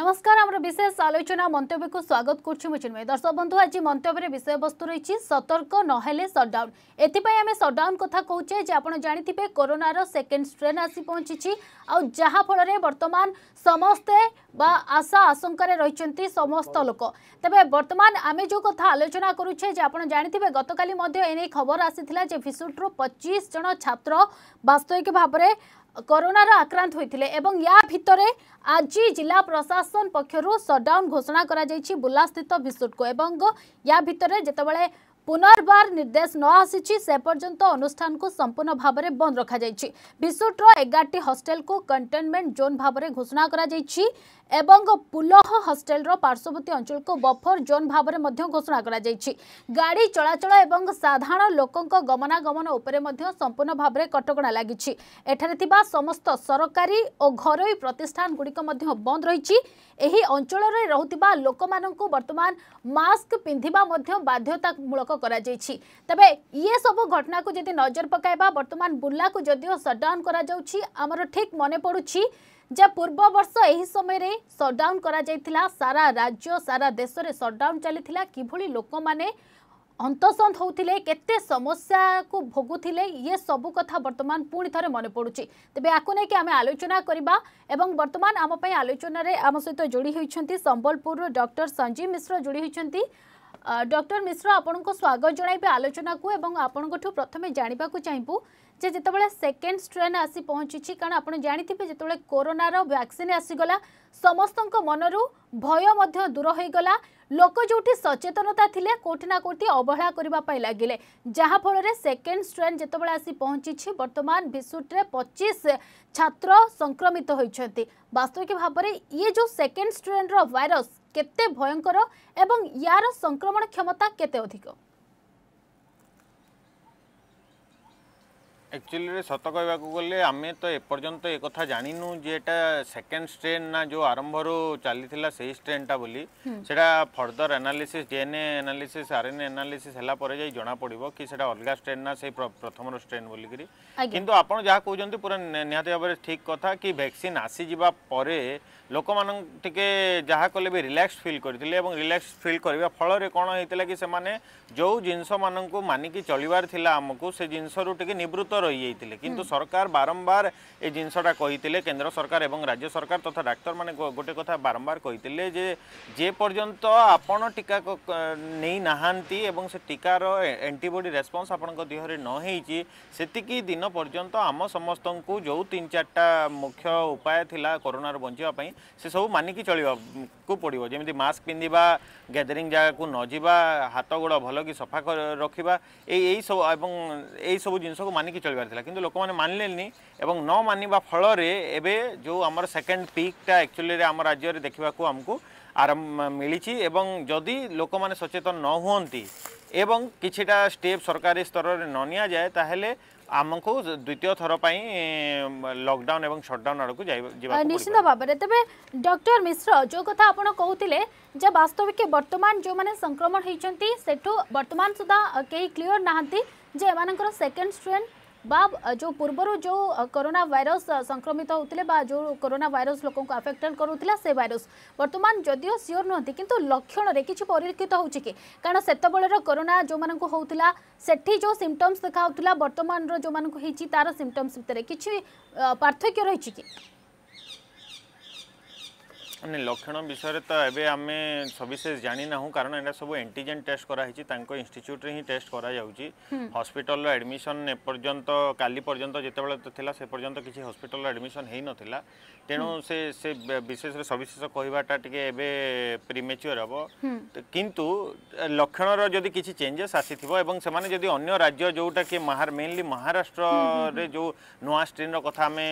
নমস্কার আমার বিশেষ আলোচনা মন্তব্যকে স্বাগত করছি মু চিন্ময় দর্শক বন্ধু আজ মন্তব্যের বিষয়বস্তু রয়েছে সতর্ক নহলে সটডাউন এথিপাই আমি সটডাউন কথা কৌছে যে আপনার জাঁথিবে করোনার সেকেন্ড স্ট্রেন আসি পৌঁছিছি আহাফলের বর্তমান সমস্তে বা আশা আশঙ্কার রয়েছেন সমস্ত লোক তবে বর্তমান আমি যে কথা আলোচনা করুছে যে আপনার জাঁথিবে গতকাল এনে খবর আসি যে ভিসুট্রু পঁচিশ জন ছাত্র বাস্তবিক ভাবে करोनार आक्रांत होते या भितर आज जिला प्रशासन पक्षर सटडाउन घोषणा कर बुलास्थित भिशुट को या भितर जितेबाला पुनर्बार निर्देश न आसी से पर्यटन अनुष्ठान को संपूर्ण भाव बंद रखा रखुट्र एगार हस्टेल को कंटेनमेंट जोन भाव में घोषणा कर ଏବଂ ପୁଲହ ହଷ୍ଟେଲର ପାର୍ଶ୍ୱବର୍ତ୍ତୀ ଅଞ୍ଚଳକୁ ବଫର ଜୋନ୍ ଭାବରେ ମଧ୍ୟ ଘୋଷଣା କରାଯାଇଛି ଗାଡ଼ି ଚଳାଚଳ ଏବଂ ସାଧାରଣ ଲୋକଙ୍କ ଗମନାଗମନ ଉପରେ ମଧ୍ୟ ସମ୍ପୂର୍ଣ୍ଣ ଭାବରେ କଟକଣା ଲାଗିଛି ଏଠାରେ ଥିବା ସମସ୍ତ ସରକାରୀ ଓ ଘରୋଇ ପ୍ରତିଷ୍ଠାନଗୁଡ଼ିକ ମଧ୍ୟ ବନ୍ଦ ରହିଛି ଏହି ଅଞ୍ଚଳରେ ରହୁଥିବା ଲୋକମାନଙ୍କୁ ବର୍ତ୍ତମାନ ମାସ୍କ ପିନ୍ଧିବା ମଧ୍ୟ ବାଧ୍ୟତାମୂଳକ କରାଯାଇଛି ତେବେ ଇଏ ସବୁ ଘଟଣାକୁ ଯଦି ନଜର ପକାଇବା ବର୍ତ୍ତମାନ ବୁର୍ଲାକୁ ଯଦିଓ ସଟ୍ଡାଉନ୍ କରାଯାଉଛି ଆମର ଠିକ୍ ମନେ ପଡ଼ୁଛି যা পূর্ববর্ষ এই সময় সটডাউন করা সারা রাজ্য সারা দেশের সটডাউন চালি কিভাবে লোক মানে অন্তঃসন্ধ হউলে কেতে সমস্যাকে ভোগুলে ইয়ে সবু কথা বর্তমান পুঁ থে মনে পড়ুছি তবে আকু আমি আলোচনা করা এবং বর্তমান আমি আলোচনার আমার সহ যোড়ি হয়েছেন সম্বলপুর ডক্টর সঞ্জীব মিশ্র যোড়ি হয়েছেন ডক্টর মিশ্র আপনার স্বাগত জনাইবে আলোচনা এবং আপনার প্রথমে জাঁয়া চাইবু যে যেতবে সেকেন্ড স্ট্রেন আসি পৌঁছিছি কারণ আপনার জাঁথিবে যেতবে করোনার ভ্যাকসিন আসিগলা সমস্ত মনরু ভয় মধ্যে দূর হয়ে গলা লোক যেটি সচেতনতা লে কোটি না কোটি অবহেলা করা লাগিলে যাফলের সেকেন্ড স্ট্রেন যেতবে আসি পৌঁছিছি বর্তমান ভিসুট্রে পঁচিশ ছাত্র সংক্রমিত হয়েছেন বাস্তবিক ভাবে ইয়ে যে সেকেন্ড স্ট্রেন্র ভাইরস কেতে ভয়ঙ্কর এবং ইয়ার সংক্রমণ ক্ষমতা কেতে অধিক একচুয়ালি সত কু গেলে আমি তো এপর্যন্ত একথা জাঁনু যে এটা সেকেন্ড স্ট্রেন না যে আরম্ভর চালি সেই স্ট্রেনটা বলে সেটা further analysis DNA analysis RNA analysis হলা পরে যাই জনা পড়ব কি সেটা অলগা স্ট্রেন না সেই প্রথম স্ট্রেন বলিকি কিন্তু আপনার যা কৌন পুরা নিহতি ভাবে ঠিক কথা কি ভ্যাকসিন আসি যা পরে লোক টিকে যা কলে বি রিল্যাক্স ফিল করে এবং রিল্যাক্স ফিল করা ফলরে কোণ হয়েছিল কি সে যে জিনিস মানুষ মানিকি চলবার লা আমি সে জিনিসর টিকে নিবৃত্ত রয়েছে কিন্তু সরকার বারম্বার এই জিনিসটা কহিলে কেন্দ্র সরকার এবং রাজ্য সরকার তথা ডাক্তার মানে গোটে কথা বারম্বার কহিলে যে যে পর্যন্ত আপনার টিকা নেই নাহান্তি এবং সে টিকার এন্টিবডি রেসপন্স আপনার দেহরে ন হয়েছি সেতিকি দিন পর্যন্ত আম সমস্ত যে তিন চারটা মুখ্য উপায় লা করোনার বঞ্চা সে সব মানিকি চলবাকু পড়ব যেমি মাস্ক পিঁধা গ্যাদেরিং জায়গাকে নযা হাত গোড় ভালকি সফা রাখা এই এই সব এবং এই জিনিসকে মানিকি চল চলবার লা কিন্তু লোক মানে মানলেনি এবং ন মানিবা ফলরে এবে যে আমার সেকেন্ড পিকটা একচুয়ালি আমার রাজ্যের দেখা আমি আরম মিছি এবং যদি লোক মানে সচেতন ন হুঁতি এবং কিছুটা স্টেপ সরকারি স্তরের ন ଆମକୁ ଦ୍ୱିତୀୟ ଥର ପାଇଁ ଲକଡାଉନ ଏବଂ ସଟଡାଉନ ଆଡ଼କୁ ନିଶ୍ଚିତ ଭାବରେ ତେବେ ଡକ୍ଟର ମିଶ୍ର ଯେଉଁ କଥା ଆପଣ କହୁଥିଲେ ଯେ ବାସ୍ତବିକ ବର୍ତ୍ତମାନ ଯେଉଁମାନେ ସଂକ୍ରମଣ ହେଇଛନ୍ତି ସେଠୁ ବର୍ତ୍ତମାନ ସୁଦ୍ଧା କେହି କ୍ଲିଅର ନାହାନ୍ତି ଯେ ଏମାନଙ୍କର ସେକେଣ୍ଡ ଷ୍ଟ୍ରେନ୍ बाब जो पूर्वर जो कोरोना भाइरस संक्रमित होते जो कोरोना भाइरस लोक आफेक्टेड करूला से भाइरस बर्तमान जदियो सियोर नुहति किंतु लक्षण रे किसी पर हो कारण सेतबेर कोरोना जो मानक होता सेठी जो सिम्पटम्स देखा बर्तमान जो मानक होती तार सिम्पटम्स भितर किसी पार्थक्य रही कि মানে লক্ষণ বিষয়ে তো এবে আমি সবিশেষ জানি না কারণ এটা সব এন্টিজেন টেস্ট করা হয়েছে তাঙ্ক ইনস্টিচ্যুটরে হি টেস্ট করা যাচ্ছে হসপিটাল আডমিশন এপর্যন্ত কালি পর্যন্ত যেতবে লা সে পর্যন্ত কিছু হসপিটাল এডমিশন হয়ে নথিলা তেণু সে সে বিশেষ সবিশেষ কহবাটা টিকে এবে প্রিমেচুয়ার হব কিন্তু লক্ষণর যদি কিছু চেঞ্জেস আসিথিব এবং সেমানে যদি অন্য রাজ্য যেটা কি মহার মেইনলি রে যে নয় স্ট্রেন কথা আমি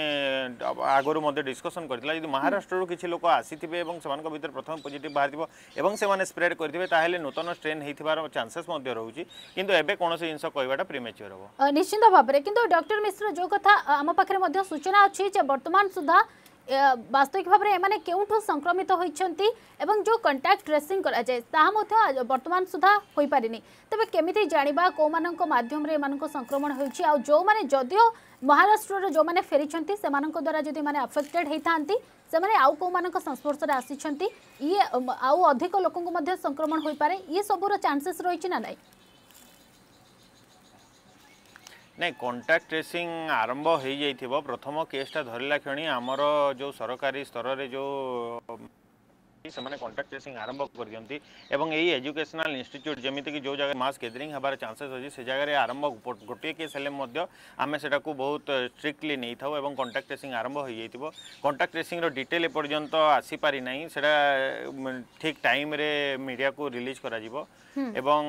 আগর মধ্যে ডিসকশন করেছিল যদি মহারাষ্ট্রর কিছু লোক আসি ଆସିଥିବେ ଏବଂ ସେମାନଙ୍କ ଭିତରେ ପ୍ରଥମେ ପଜିଟିଭ୍ ବାହାରିଥିବ ଏବଂ ସେମାନେ ସ୍ପ୍ରେଡ୍ କରିଥିବେ ତାହେଲେ ନୂତନ ଷ୍ଟ୍ରେନ୍ ହେଇଥିବାର ଚାନ୍ସେସ୍ ମଧ୍ୟ ରହୁଛି କିନ୍ତୁ ଏବେ କୌଣସି ଜିନିଷ କହିବାଟା ପ୍ରିମେଚ୍ୟୁର୍ ହେବ ନିଶ୍ଚିତ ଭାବରେ କିନ୍ତୁ ଡକ୍ଟର ମିଶ୍ର ଯେଉଁ କଥା ଆମ ପାଖରେ ମଧ୍ୟ ସୂଚନା ଅଛି ଯେ ବର୍ତ୍ତମାନ ସୁଦ୍ଧା ବାସ୍ତବିକ ଭାବରେ ଏମାନେ କେଉଁଠୁ ସଂକ୍ରମିତ ହୋଇଛନ୍ତି ଏବଂ ଯେଉଁ କଣ୍ଟାକ୍ଟ ଟ୍ରେସିଂ କରାଯାଏ ତାହା ମଧ୍ୟ ବର୍ତ୍ତମାନ ସୁଦ୍ଧା ହୋଇପାରିନି ତେବେ କେମିତି ଜାଣିବା କେଉଁମାନଙ୍କ ମାଧ୍ୟମରେ ଏମାନଙ୍କ ସଂକ୍ରମଣ ହେଉଛି ଆଉ ଯେଉଁମାନେ ଯଦିଓ ମହାରାଷ୍ଟ୍ରର ଯେଉଁମାନେ ଫେରିଛନ୍ତି ସେମାନଙ୍କ ଦ୍ୱାରା ଯଦି ଏମାନେ ଆଫେକ୍ଟେଡ୍ ହୋଇଥାନ୍ତି ସେମାନେ ଆଉ କେଉଁମାନଙ୍କ ସଂସ୍ପର୍ଶରେ ଆସିଛନ୍ତି ଇଏ ଆଉ ଅଧିକ ଲୋକଙ୍କୁ ମଧ୍ୟ ସଂକ୍ରମଣ ହୋଇପାରେ ଇଏ ସବୁର ଚାନ୍ସେସ୍ ରହିଛି ନା ନାହିଁ ନାଇଁ କଣ୍ଟାକ୍ଟ ଟ୍ରେସିଂ ଆରମ୍ଭ ହୋଇଯାଇଥିବ ପ୍ରଥମ କେସ୍ଟା ଧରିଲା କ୍ଷଣି ଆମର ଯେଉଁ ସରକାରୀ ସ୍ତରରେ ଯେଉଁ ସେମାନେ କଣ୍ଟାକ୍ଟ ଟ୍ରେସିଂ ଆରମ୍ଭ କରିଦିଅନ୍ତି ଏବଂ ଏଇ ଏଜୁକେସନାଲ ଇନଷ୍ଟିଚ୍ୟୁଟ୍ ଯେମିତିକି ଯେଉଁ ଜାଗାରେ ମାସ୍ ଗ୍ୟାଦରିଂ ହେବାର ଚାନ୍ସେସ୍ ଅଛି ସେ ଜାଗାରେ ଆରମ୍ଭ ଗୋଟିଏ କେସ୍ ହେଲେ ମଧ୍ୟ ଆମେ ସେଟାକୁ ବହୁତ ଷ୍ଟ୍ରିକ୍ଟଲି ନେଇଥାଉ ଏବଂ କଣ୍ଟାକ୍ଟ ଟ୍ରେସିଂ ଆରମ୍ଭ ହୋଇଯାଇଥିବ କଣ୍ଟାକ୍ଟ ଟ୍ରେସିଂର ଡିଟେଲ୍ ଏପର୍ଯ୍ୟନ୍ତ ଆସିପାରିନାହିଁ ସେଟା ଠିକ୍ ଟାଇମ୍ରେ ମିଡ଼ିଆକୁ ରିଲିଜ୍ କରାଯିବ ଏବଂ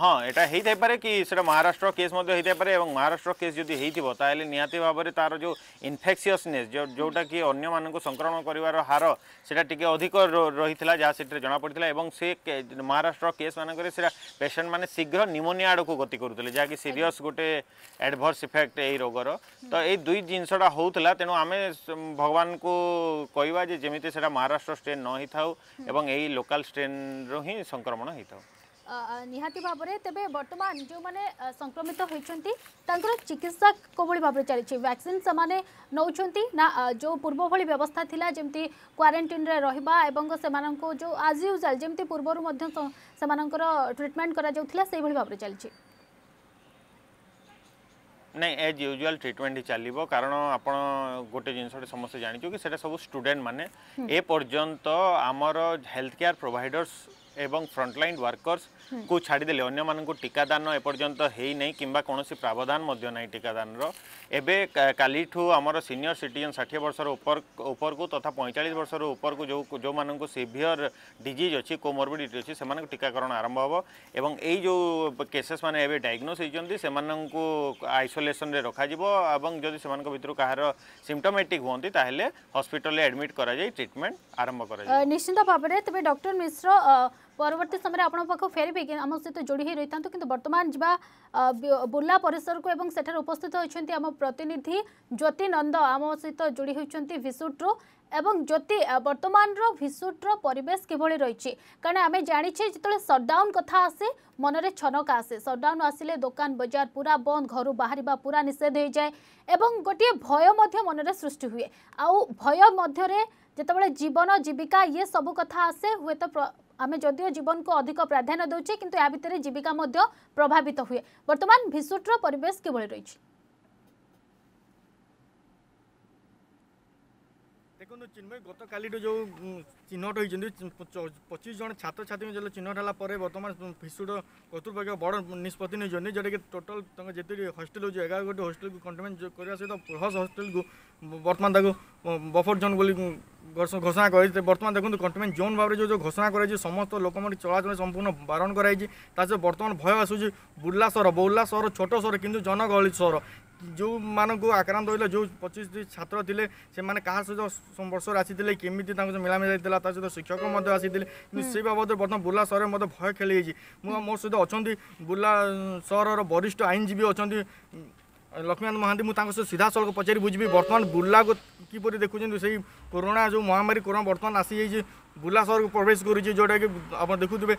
ହଁ ଏଇଟା ହେଇଥାଇପାରେ କି ସେଟା ମହାରାଷ୍ଟ୍ର କେସ୍ ମଧ୍ୟ ହେଇଥାଇପାରେ ଏବଂ ମହାରାଷ୍ଟ୍ର କେସ୍ ଯଦି ହେଇଥିବ ତାହେଲେ ନିହାତି ଭାବରେ ତାର ଯେଉଁ ଇନଫେକ୍ସିୟସନେସ୍ ଯେଉଁଟାକି ଅନ୍ୟମାନଙ୍କୁ ସଂକ୍ରମଣ କରିବାର ହାର ସେଟା ଟିକେ ଅଧିକ ଅଧିକ ରହିଥିଲା ଯାହା ସେଥିରେ ଜଣାପଡ଼ିଥିଲା ଏବଂ ସେ ମହାରାଷ୍ଟ୍ର କେସ୍ ମାନଙ୍କରେ ସେଟା ପେସେଣ୍ଟ ମାନେ ଶୀଘ୍ର ନିମୋନିଆ ଆଡ଼କୁ ଗତି କରୁଥିଲେ ଯାହାକି ସିରିୟସ୍ ଗୋଟେ ଆଡ଼ଭର୍ସ ଇଫେକ୍ଟ ଏଇ ରୋଗର ତ ଏଇ ଦୁଇ ଜିନିଷଟା ହେଉଥିଲା ତେଣୁ ଆମେ ଭଗବାନଙ୍କୁ କହିବା ଯେ ଯେମିତି ସେଟା ମହାରାଷ୍ଟ୍ର ଷ୍ଟ୍ରେନ୍ ନ ହେଇଥାଉ ଏବଂ ଏଇ ଲୋକାଲ୍ ଷ୍ଟ୍ରେନ୍ରୁ ହିଁ ସଂକ୍ରମଣ ହେଇଥାଉ ନିହାତି ଭାବରେ ତେବେ ବର୍ତ୍ତମାନ ଯେଉଁମାନେ ସଂକ୍ରମିତ ହୋଇଛନ୍ତି ତାଙ୍କର ଚିକିତ୍ସା କେଉଁଭଳି ଭାବରେ ଚାଲିଛି ଭ୍ୟାକ୍ସିନ୍ ସେମାନେ ନେଉଛନ୍ତି ନା ଯେଉଁ ପୂର୍ବଭଳି ବ୍ୟବସ୍ଥା ଥିଲା ଯେମିତି କ୍ୱାରେଣ୍ଟିନ୍ରେ ରହିବା ଏବଂ ସେମାନଙ୍କୁ ଯେଉଁ ଆଜ୍ ୟୁଜାଲ୍ ଯେମିତି ପୂର୍ବରୁ ମଧ୍ୟ ସେମାନଙ୍କର ଟ୍ରିଟମେଣ୍ଟ କରାଯାଉଥିଲା ସେଇଭଳି ଭାବରେ ଚାଲିଛି ନାଇଁ ଏଜ୍ ୟୁଜୁଆଲ୍ ଟ୍ରିଟମେଣ୍ଟ ଚାଲିବ କାରଣ ଆପଣ ଗୋଟେ ଜିନିଷଟେ ସମସ୍ତେ ଜାଣିଛୁ କି ସେଇଟା ସବୁ ଷ୍ଟୁଡେଣ୍ଟ ମାନେ ଏ ପର୍ଯ୍ୟନ୍ତ ଆମର ହେଲ୍ଥ କେୟାର ପ୍ରୋଭାଇଡର୍ସ এবং ଫ୍ରଣ୍ଟଲାଇନ୍ ୱାର୍କର୍ସକୁ ଛାଡ଼ିଦେଲେ ଅନ୍ୟମାନଙ୍କୁ ଟିକାଦାନ ଏପର୍ଯ୍ୟନ୍ତ ହେଇନାହିଁ କିମ୍ବା କୌଣସି ପ୍ରାବଧାନ ମଧ୍ୟ ନାହିଁ ଟିକାଦାନର ଏବେ କାଲିଠୁ ଆମର ସିନିୟର ସିଟିଜେନ୍ ଷାଠିଏ ବର୍ଷର ଉପରକୁ ତଥା ପଇଁଚାଳିଶ ବର୍ଷରୁ ଉପରକୁ ଯେଉଁ ଯେଉଁମାନଙ୍କୁ ସିଭିଅର ଡିଜିଜ୍ ଅଛି କୋମର୍ବିଡିଟି ଅଛି ସେମାନଙ୍କୁ ଟିକାକରଣ ଆରମ୍ଭ ହେବ ଏବଂ ଏଇ ଯେଉଁ କେସେସ୍ ମାନେ ଏବେ ଡାଇଗ୍ନୋସ୍ ହୋଇଛନ୍ତି ସେମାନଙ୍କୁ ଆଇସୋଲେସନରେ ରଖାଯିବ ଏବଂ ଯଦି ସେମାନଙ୍କ ଭିତରୁ କାହାର ସିମ୍ପଟୋମେଟିକ୍ ହୁଅନ୍ତି ତାହେଲେ ହସ୍ପିଟାଲରେ ଆଡ଼ମିଟ୍ କରାଯାଇ ଟ୍ରିଟମେଣ୍ଟ ଆରମ୍ଭ କରାଯିବ ନିଶ୍ଚିତ ଭାବରେ ତେବେ ଡକ୍ଟର ମିଶ୍ର পরবর্তী সময় আপনার পাখ ফেরবি আম সহ যোড়ি হয়ে রয়ে থাকে কিন্তু বর্তমান যা বুর্লা পরিসরক এবং সেখানে উপস্থিত হয়েছেন আমার প্রতিনিধি জ্যোতি নন্দ আমার সহ যোড়ি হয়েছেন ভিসুট্রু এবং জ্যোতি বর্তমানর ভিসুট্র পরিবেশ কিভাবে রয়েছে কারণ আমি জাঁছে যেত সটডাউন কথা আসে মনে ছনক আসে সটডাউন আসলে দোকান বজার পুরা বন্ধ ঘর বাহার পুরা নিষেধ হয়ে যায় এবং গোটিয়ে ভয় মনে সৃষ্টি হুয়ে আয় মধ্যে যেতবে জীবন জীবিকা ইয়ে সবু কথা আসে হুয়ে আমি যদিও জীবনকু অধিক প্রাধান্য দেউছে কিন্তু এ ভিতরে জীবিকা মধ্য প্রভাবিত হুয়ে বর্তমান ভিসুটর পরিবেশ কিভাবে রয়েছে দেখুন চিন্ময় গতকালির যে চিহ্নট হয়েছেন পঁচিশ জন ছাত্রছাত্রী যেটা চিহ্নট হল পরে বর্তমান ফিসুড কর্তৃপক্ষ বড় নিষ্পতি নিয়েছেন যেটাকি টোটাল তাঁর যেতে হস্টেল হচ্ছে এগার গোটি হস্টেলকে কন্টেনমেন্ট করা সহ হস হস্টেলকে বর্তমান তাকে বফর জোন বলে ঘোষণা করেছে বর্তমান দেখুন কন্টেনমেন্ট জোন ভাবে যে ঘোষণা করেছে সমস্ত লোক চলাচল সম্পূর্ণ বারণ করা হয়েছে তা সহ বর্তমান ভয় আসুছে বুর্লা সহর বৌলা সহর ছোট সহর কিন্তু জনগহলি সহর ଯେଉଁମାନଙ୍କୁ ଆକ୍ରାନ୍ତ ହୋଇଥିଲା ଯେଉଁ ପଚିଶ ଛାତ୍ର ଥିଲେ ସେମାନେ କାହା ସହିତ ସଂସ୍ପର୍ଶରେ ଆସିଥିଲେ କେମିତି ତାଙ୍କ ସହ ମିଳାମିଶା ଥିଲା ତା ସହିତ ଶିକ୍ଷକ ମଧ୍ୟ ଆସିଥିଲେ କିନ୍ତୁ ସେ ବାବଦରେ ବର୍ତ୍ତମାନ ବୁର୍ଲା ସହରରେ ମଧ୍ୟ ଭୟ ଖେଳିଯାଇଛି ମୁଁ ମୋ ସହିତ ଅଛନ୍ତି ବୁର୍ଲା ସହରର ବରିଷ୍ଠ ଆଇନଜୀବୀ ଅଛନ୍ତି ଲକ୍ଷ୍ମୀକାନ୍ତ ମହାନ୍ତି ମୁଁ ତାଙ୍କ ସହିତ ସିଧାସଳଖ ପଚାରି ବୁଝିବି ବର୍ତ୍ତମାନ ବୁର୍ଲାକୁ କିପରି ଦେଖୁଛନ୍ତି ସେଇ କରୋନା ଯେଉଁ ମହାମାରୀ କରୋନା ବର୍ତ୍ତମାନ ଆସିଯାଇଛି ବୁର୍ଲା ସହରକୁ ପ୍ରବେଶ କରୁଛି ଯେଉଁଟାକି ଆପଣ ଦେଖୁଥିବେ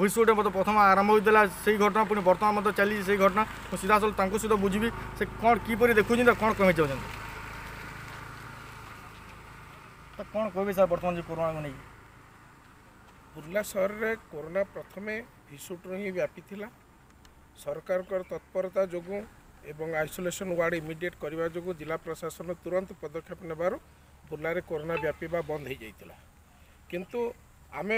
ଭୁଇଁସୁଟ ମୋତେ ପ୍ରଥମ ଆରମ୍ଭ ହୋଇଥିଲା ସେଇ ଘଟଣା ପୁଣି ବର୍ତ୍ତମାନ ମଧ୍ୟ ଚାଲିଛି ସେଇ ଘଟଣା ମୁଁ ସିଧାସଳଖ ତାଙ୍କ ସହିତ ବୁଝିବି ସେ କ'ଣ କିପରି ଦେଖୁଛନ୍ତି ଆଉ କ'ଣ କମେଇ ଯାଉଛନ୍ତି कौन कह सर बर्तमान जो कोरोना को नहीं बुर्ला सहर में कोरोना प्रथम भिशुट ही व्यापी सरकार तत्परता जो एवं आइसोलेशन वार्ड इमिडियेट करने जो जिला प्रशासन तुरंत पदक्षेप नेबार बुर्लें कोरोना व्यापार बंद हो जाता किंतु आम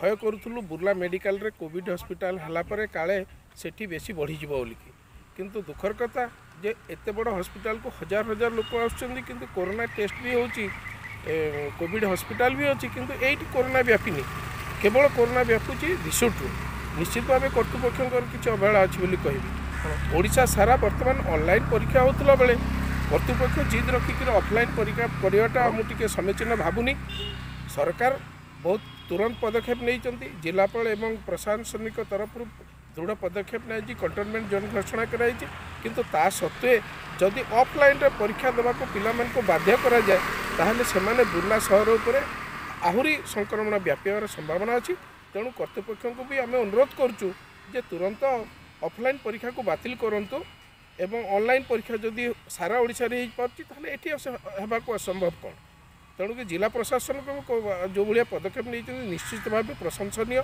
भय करूँ बुर्ला मेडिकल रे कोविड हॉस्पिटल हॉस्पिटाल काले सेठी बेसी बढ़ी बोलिक किंतु दुखर कथा जे एत बड़ हस्पिटाल हजार हजार लोक आसोना टेस्ट भी होती କୋଭିଡ଼ ହସ୍ପିଟାଲ ବି ଅଛି କିନ୍ତୁ ଏଇଠି କରୋନା ବ୍ୟାପିନି କେବଳ କରୋନା ବ୍ୟାପୁଛି ରିସୋର୍ଟରୁ ନିଶ୍ଚିତ ଭାବେ କର୍ତ୍ତୃପକ୍ଷଙ୍କର କିଛି ଅବହେଳା ଅଛି ବୋଲି କହିବି ଓଡ଼ିଶା ସାରା ବର୍ତ୍ତମାନ ଅନଲାଇନ୍ ପରୀକ୍ଷା ହେଉଥିଲା ବେଳେ କର୍ତ୍ତୃପକ୍ଷ ଜିଦ୍ ରଖିକିରି ଅଫଲାଇନ୍ ପରୀକ୍ଷା କରିବାଟା ମୁଁ ଟିକେ ସମୀଚୀନ ଭାବୁନି ସରକାର ବହୁତ ତୁରନ୍ତ ପଦକ୍ଷେପ ନେଇଛନ୍ତି ଜିଲ୍ଲାପାଳ ଏବଂ ପ୍ରଶାସନିକ ତରଫରୁ ଦୃଢ଼ ପଦକ୍ଷେପ ନିଆଯାଇଛି କଣ୍ଟେନମେଣ୍ଟ ଜୋନ୍ ଘୋଷଣା କରାଯାଇଛି କିନ୍ତୁ ତା ସତ୍ତ୍ୱେ ଯଦି ଅଫଲାଇନ୍ରେ ପରୀକ୍ଷା ଦେବାକୁ ପିଲାମାନଙ୍କୁ ବାଧ୍ୟ କରାଯାଏ ତାହେଲେ ସେମାନେ ବୁର୍ଲା ସହର ଉପରେ ଆହୁରି ସଂକ୍ରମଣ ବ୍ୟାପିବାର ସମ୍ଭାବନା ଅଛି ତେଣୁ କର୍ତ୍ତୃପକ୍ଷଙ୍କୁ ବି ଆମେ ଅନୁରୋଧ କରୁଛୁ ଯେ ତୁରନ୍ତ ଅଫଲାଇନ୍ ପରୀକ୍ଷାକୁ ବାତିଲ କରନ୍ତୁ ଏବଂ ଅନଲାଇନ୍ ପରୀକ୍ଷା ଯଦି ସାରା ଓଡ଼ିଶାରେ ହୋଇପାରୁଛି ତାହେଲେ ଏଠି ହେବାକୁ ଅସମ୍ଭବ କ'ଣ ତେଣୁକି ଜିଲ୍ଲା ପ୍ରଶାସନକୁ ଯେଉଁଭଳିଆ ପଦକ୍ଷେପ ନେଇଛନ୍ତି ନିଶ୍ଚିତ ଭାବେ ପ୍ରଶଂସନୀୟ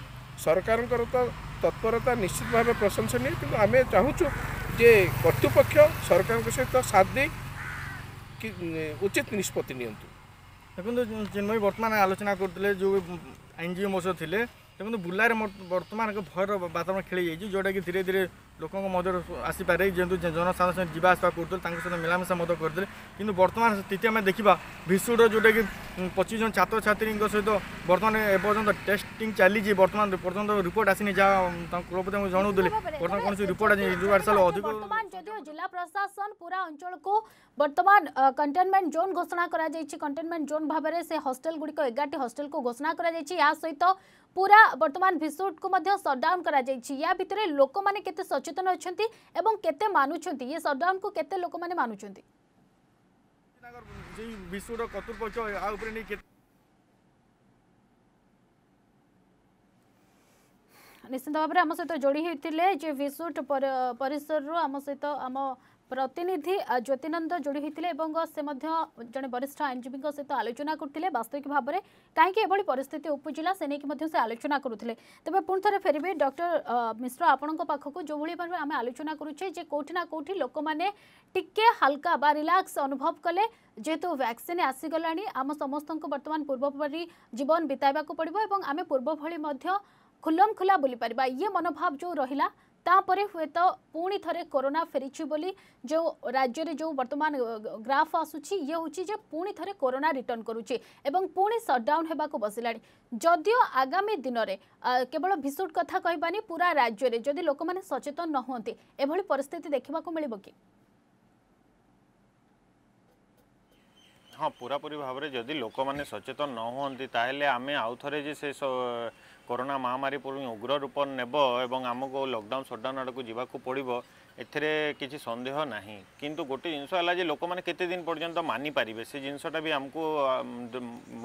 ସରକାରଙ୍କର ତ ତତ୍ପରତା ନିଶ୍ଚିତ ଭାବେ ପ୍ରଶଂସନୀୟ କିନ୍ତୁ ଆମେ ଚାହୁଁଛୁ ଯେ କର୍ତ୍ତୃପକ୍ଷ ସରକାରଙ୍କ ସହିତ ସାଥ ଦେଇ ଉଚିତ ନିଷ୍ପତ୍ତି ନିଅନ୍ତୁ ଦେଖନ୍ତୁ ଚିନ୍ମୟୀ ବର୍ତ୍ତମାନ ଆଲୋଚନା କରୁଥିଲେ ଯେଉଁ ଆଇନଜୀବୀ ମୋର୍ଚ୍ଚା ଥିଲେ ଦେଖନ୍ତୁ ବୁର୍ଲାରେ ବର୍ତ୍ତମାନ ଏକ ଭୟର ବାତାବରଣ ଖେଳିଯାଇଛି ଯେଉଁଟାକି ଧୀରେ ଧୀରେ ଲୋକଙ୍କ ମଧ୍ୟରୁ ଆସିପାରେ ଯେହେତୁ ଜନସାଧାରଣ ସହିତ ଯିବା ଆସିବା କରୁଥିଲେ ତାଙ୍କ ସହିତ ମିଳାମିଶା ମଧ୍ୟ କରିଥିଲେ କିନ୍ତୁ ବର୍ତ୍ତମାନ ସ୍ଥିତି ଆମେ ଦେଖିବା ଭିସୁଡ଼ର ଯେଉଁଟାକି ପଚିଶ ଜଣ ଛାତ୍ରଛାତ୍ରୀଙ୍କ ସହିତ ବର୍ତ୍ତମାନ ଏପର୍ଯ୍ୟନ୍ତ ଟେଷ୍ଟିଂ ଚାଲିଛି ବର୍ତ୍ତମାନ ପର୍ଯ୍ୟନ୍ତ ରିପୋର୍ଟ ଆସିନି ଯାହା ତାଙ୍କ କୁଳପତି ଆମକୁ ଜଣାଉଥିଲେ ବର୍ତ୍ତମାନ କୌଣସି ରିପୋର୍ଟ ଆସିନି ଅଧିକ ଯଦିଓ ଜିଲ୍ଲା ପ୍ରଶାସନ ପୁରା ଅଞ୍ଚଳକୁ ବର୍ତ୍ତମାନ କଣ୍ଟେନମେଣ୍ଟ ଜୋନ୍ ଘୋଷଣା କରାଯାଇଛି କଣ୍ଟେନମେଣ୍ଟ ଜୋନ୍ ଭାବରେ ସେ ହଷ୍ଟେଲ ଗୁଡ଼ିକ ଏଗାରଟି ହଷ୍ଟେଲକୁ ଘୋଷଣା କରାଯାଇଛି ଏହା ସହିତ পুরা বর্তমান ভিসোটকু সটডাউন করা ইয়া ভিতরে লোক মানে কেতে সচেতন অনেক এবং কেতে মানুষ ইয়ে সটডাউন কু কেতে লোক মানে মানুষ বিশ্বর কর্তৃপক্ষ আ উপরে নিয়ে ନିଶ୍ଚିନ୍ତ ଭାବରେ ଆମ ସହିତ ଯୋଡ଼ି ହୋଇଥିଲେ ଯେ ଭିସୁଟ ପରିସରରୁ ଆମ ସହିତ ଆମ प्रतिनिधि ज्योतिनंद जोड़ी होते से जे वरिष्ठ आईनजीवी सहित आलोचना करते वास्तविक भाव में कहीं परिस्थित उपजिला से नहीं से आलोचना करुते तेज पुण् फेर डक्टर मिश्र आपण को जो भाव आम आलोचना करुचे कौटिना कौटि लोक मैंने टी हाला रिलाक्स अनुभव कले जेहेतु भैक्सीन आसीगला आम समस्त बर्तमान पूर्वपरि जीवन बीतवाक पड़ो आम पूर्व भुलम खुला बुली पार ये मनोभाव जो रहा ତାପରେ ହୁଏତ ପୁଣି ଥରେ କରୋନା ଫେରିଛି ବୋଲି ଯେଉଁ ରାଜ୍ୟରେ ଯେଉଁ ବର୍ତ୍ତମାନ ଗ୍ରାଫ ଆସୁଛି ଇଏ ହେଉଛି ଯେ ପୁଣି ଥରେ କରୋନା ରିଟର୍ଣ୍ଣ କରୁଛି ଏବଂ ପୁଣି ସଟ୍ଡାଉନ୍ ହେବାକୁ ବସିଲାଣି ଯଦିଓ ଆଗାମୀ ଦିନରେ କେବଳ ଭିସୁଟ କଥା କହିବାନି ପୁରା ରାଜ୍ୟରେ ଯଦି ଲୋକମାନେ ସଚେତନ ନ ହୁଅନ୍ତି ଏଭଳି ପରିସ୍ଥିତି ଦେଖିବାକୁ ମିଳିବ କି ହଁ ପୁରାପୁରି ଭାବରେ ଯଦି ଲୋକମାନେ ସଚେତନ ନ ହୁଅନ୍ତି ତାହେଲେ ଆମେ ଆଉ ଥରେ ଯେ ସେ କରୋନା ମହାମାରୀ ପୁଣି ଉଗ୍ର ରୂପ ନେବ ଏବଂ ଆମକୁ ଲକଡାଉନ୍ ସଟ୍ଡାଉନ୍ ଆଡ଼କୁ ଯିବାକୁ ପଡ଼ିବ ଏଥିରେ କିଛି ସନ୍ଦେହ ନାହିଁ କିନ୍ତୁ ଗୋଟେ ଜିନିଷ ହେଲା ଯେ ଲୋକମାନେ କେତେ ଦିନ ପର୍ଯ୍ୟନ୍ତ ମାନିପାରିବେ ସେ ଜିନିଷଟା ବି ଆମକୁ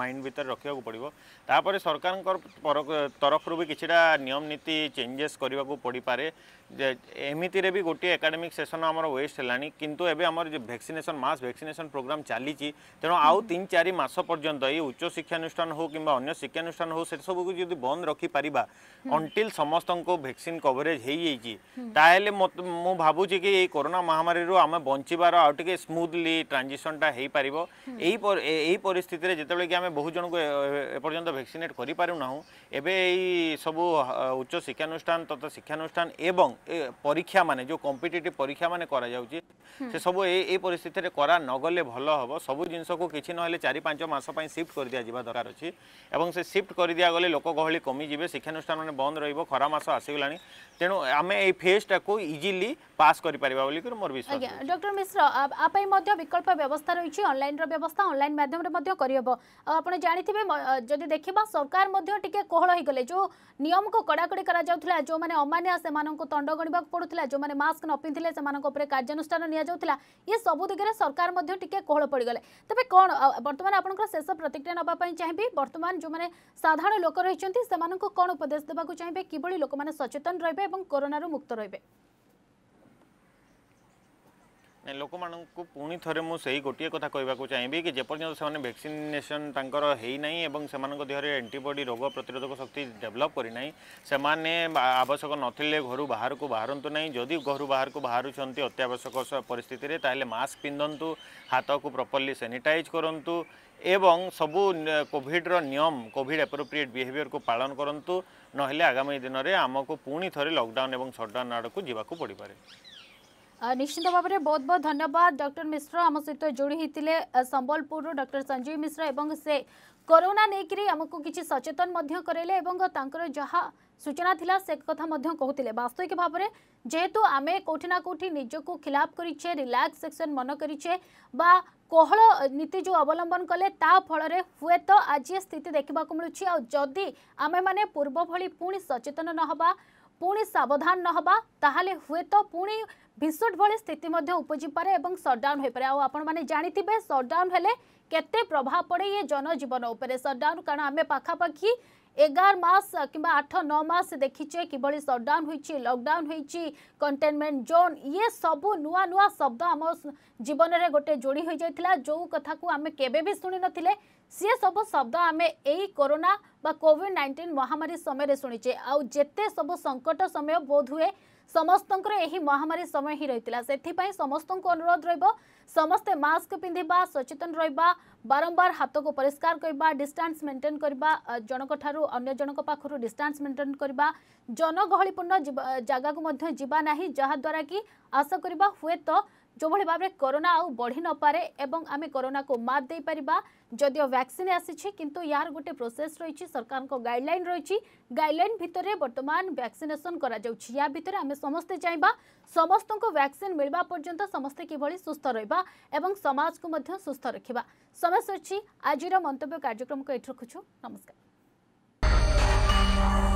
ମାଇଣ୍ଡ ଭିତରେ ରଖିବାକୁ ପଡ଼ିବ ତାପରେ ସରକାରଙ୍କ ତରଫରୁ ବି କିଛିଟା ନିୟମ ନୀତି ଚେଞ୍ଜେସ୍ କରିବାକୁ ପଡ଼ିପାରେ এমিতিরে বি গোটিয়ে একাডেমিক সেশন আমার ওয়েস্ট হলানি কিন্তু এবে আমার যে ভ্যাকসিনেশন মাস ভ্যাকসিনেশন প্রোগ্রাম চালিছি তেন আউ তিন চারি মাস পর্যন্ত এই উচ্চ শিক্ষানুষ্ঠান হোক কিংবা অন্য শিক্ষানুষ্ঠান হোক সেসবু যদি বন্ধ রাখি পারিবা অন্টিল সমস্ত ভ্যাকসিন কভরেজ যাইছি তাহলে মু ভাবুছি কি এই করোনা মহামারী আমি বঞ্চিবার আউ টিকে স্মুথলি ট্রানজিশনটা হয়ে পারিব এই এই পরিস্থিতি যেতবে কি আমি বহু জনক এপর্যন্ত ভ্যাকসিনেট করে পারু না এবে এই সব উচ্চ শিক্ষানুষ্ঠান তথা শিক্ষানুষ্ঠান এবং পরীক্ষা মানে যে কম্পিটিটিভ পরীক্ষা মানে করা যাচ্ছে সে সব এই পরিস্থিতি করা নগলে ভাল হব সবু জিনিসক কিছু নহলে চারি পাঁচ মাস সিফট করে দিয়া যা দরকার অছি এবং সে সিফট করে দিয়া গলে লোক গহলি কমি যাবে শিক্ষানুষ্ঠান বন্ধ রহব খরা মাস আসিগলা তেণু আমি এই ফেজটা ইজিলি পাস করে পারিবা বলি করে মোর বিশ্বাস আজ্ঞা ডক্টর মিশ্র আপাই মধ্য বিকল্প ব্যবস্থা রয়েছে অনলাইন র ব্যবস্থা অনলাইন মাধ্যমে মধ্য করি হব আপনি জানিথিবে যদি দেখিবা সরকার মধ্য টিকে কোহল হই গলে যে নিয়ম কো কড়াকড়ি করা যাউতলা যে মানে অমানিয়া সেমানকো দণ্ড গণিবাক পড়ুতলা যে মানে মাস্ক ন পিঁধিলে সেমানক উপরে কার্যানুষ্ঠান নিয়া যাউতলা ইয়ে সবু দিগরে সরকার মধ্য টিকে কোহল পড়ি গলে তবে কোন বর্তমান আপনার শেষ প্রতিক্রিয়া নেওয়া পাই চাহিবি বর্তমান যে মানে সাধারণ লোক রয়েছেন সেমানকো কোন উপদেশ দেবাকু চাহিবে কিভাবে লোক মানে সচেতন রহবে এবং করোনার মুক্ত রহবে ଲୋକମାନଙ୍କୁ ପୁଣି ଥରେ ମୁଁ ସେଇ ଗୋଟିଏ କଥା କହିବାକୁ ଚାହିଁବି କି ଯେପର୍ଯ୍ୟନ୍ତ ସେମାନେ ଭ୍ୟାକ୍ସିନେସନ୍ ତାଙ୍କର ହେଇନାହିଁ ଏବଂ ସେମାନଙ୍କ ଦେହରେ ଆଣ୍ଟିବଡି ରୋଗ ପ୍ରତିରୋଧକ ଶକ୍ତି ଡେଭଲପ୍ କରିନାହିଁ ସେମାନେ ଆବଶ୍ୟକ ନଥିଲେ ଘରୁ ବାହାରକୁ ବାହାରନ୍ତୁ ନାହିଁ ଯଦି ଘରୁ ବାହାରକୁ ବାହାରୁଛନ୍ତି ଅତ୍ୟାବଶ୍ୟକ ପରିସ୍ଥିତିରେ ତାହେଲେ ମାସ୍କ ପିନ୍ଧନ୍ତୁ ହାତକୁ ପ୍ରପର୍ଲି ସାନିଟାଇଜ୍ କରନ୍ତୁ ଏବଂ ସବୁ କୋଭିଡ଼ର ନିୟମ କୋଭିଡ଼ ଆପ୍ରୋପ୍ରିଏଟ୍ ବିହେଭିଅରକୁ ପାଳନ କରନ୍ତୁ ନହେଲେ ଆଗାମୀ ଦିନରେ ଆମକୁ ପୁଣି ଥରେ ଲକଡାଉନ୍ ଏବଂ ସଟ୍ଡାଉନ୍ ଆଡ଼କୁ ଯିବାକୁ ପଡ଼ିପାରେ ନିଶ୍ଚିତ ଭାବରେ ବହୁତ ବହୁତ ଧନ୍ୟବାଦ ଡକ୍ଟର ମିଶ୍ର ଆମ ସହିତ ଯୋଡ଼ି ହୋଇଥିଲେ ସମ୍ବଲପୁରରୁ ଡକ୍ଟର ସଞ୍ଜୀବ ମିଶ୍ର ଏବଂ ସେ କରୋନା ନେଇକରି ଆମକୁ କିଛି ସଚେତନ ମଧ୍ୟ କରାଇଲେ ଏବଂ ତାଙ୍କର ଯାହା ସୂଚନା ଥିଲା ସେ କଥା ମଧ୍ୟ କହୁଥିଲେ ବାସ୍ତବିକ ଭାବରେ ଯେହେତୁ ଆମେ କେଉଁଠି ନା କେଉଁଠି ନିଜକୁ ଖିଲାପ କରିଛେ ରିଲାକ୍ସେସନ୍ ମନ କରିଛେ ବା କୋହଳ ନୀତି ଯେଉଁ ଅବଲମ୍ବନ କଲେ ତା ଫଳରେ ହୁଏତ ଆଜି ସ୍ଥିତି ଦେଖିବାକୁ ମିଳୁଛି ଆଉ ଯଦି ଆମେମାନେ ପୂର୍ବ ଭଳି ପୁଣି ସଚେତନ ନ ହେବା ପୁଣି ସାବଧାନ ନ ହେବା ତାହେଲେ ହୁଏତ ପୁଣି ভিসুট ভি স্থিতি উপজিপরে এবং সটডাউন হয়ে পড়ে আপনার জাঁথে সটডাউন হলে কেতে প্রভাব পড়ে ইয়ে জনজীবন উপরে সটডাউন কারণ আমি পাখাপাখি এগার মাস কিংবা আঠ ন মাস দেখিছে কিভাবে সটডাউন হয়েছে লকডাউন হয়েছে কন্টেনমেন্ট জোন ইয়ে সবু নূয়া নূয়া শব্দ আমার জীবনের গোটে যোড়ি হয়ে যাই যে কথা আমি কেবে বি শুনি নথিলে সি সব শব্দ আমি এই করোনা বা কোভিড নাইন্টিন মহামারী সময়ের শুনেছে আতে সব সংকট সময় বোধ হুয়ে ସମସ୍ତଙ୍କର ଏହି ମହାମାରୀ ସମୟ ହିଁ ରହିଥିଲା ସେଥିପାଇଁ ସମସ୍ତଙ୍କୁ ଅନୁରୋଧ ରହିବ ସମସ୍ତେ ମାସ୍କ ପିନ୍ଧିବା ସଚେତନ ରହିବା ବାରମ୍ବାର ହାତକୁ ପରିଷ୍କାର କରିବା ଡିଷ୍ଟାନ୍ସ ମେଣ୍ଟେନ୍ କରିବା ଜଣଙ୍କଠାରୁ ଅନ୍ୟ ଜଣଙ୍କ ପାଖରୁ ଡିଷ୍ଟାନ୍ସ ମେଣ୍ଟେନ୍ କରିବା ଜନଗହଳିପୂର୍ଣ୍ଣ ଜାଗାକୁ ମଧ୍ୟ ଯିବା ନାହିଁ ଯାହାଦ୍ୱାରା କି ଆଶା କରିବା ହୁଏତ ଯେଉଁଭଳି ଭାବରେ କରୋନା ଆଉ ବଢ଼ି ନପାରେ ଏବଂ ଆମେ କରୋନାକୁ ମାତ ଦେଇପାରିବା ଯଦିଓ ଭ୍ୟାକ୍ସିନ୍ ଆସିଛି କିନ୍ତୁ ଏହାର ଗୋଟେ ପ୍ରୋସେସ୍ ରହିଛି ସରକାରଙ୍କ ଗାଇଡ଼ଲାଇନ୍ ରହିଛି ଗାଇଡ଼ଲାଇନ୍ ଭିତରେ ବର୍ତ୍ତମାନ ଭ୍ୟାକ୍ସିନେସନ୍ କରାଯାଉଛି ୟା ଭିତରେ ଆମେ ସମସ୍ତେ ଚାହିଁବା ସମସ୍ତଙ୍କୁ ଭ୍ୟାକ୍ସିନ୍ ମିଳିବା ପର୍ଯ୍ୟନ୍ତ ସମସ୍ତେ କିଭଳି ସୁସ୍ଥ ରହିବା ଏବଂ ସମାଜକୁ ମଧ୍ୟ ସୁସ୍ଥ ରଖିବା ସମୟ ସରିଛି ଆଜିର ମନ୍ତବ୍ୟ କାର୍ଯ୍ୟକ୍ରମକୁ ଏଠି ରଖୁଛୁ ନମସ୍କାର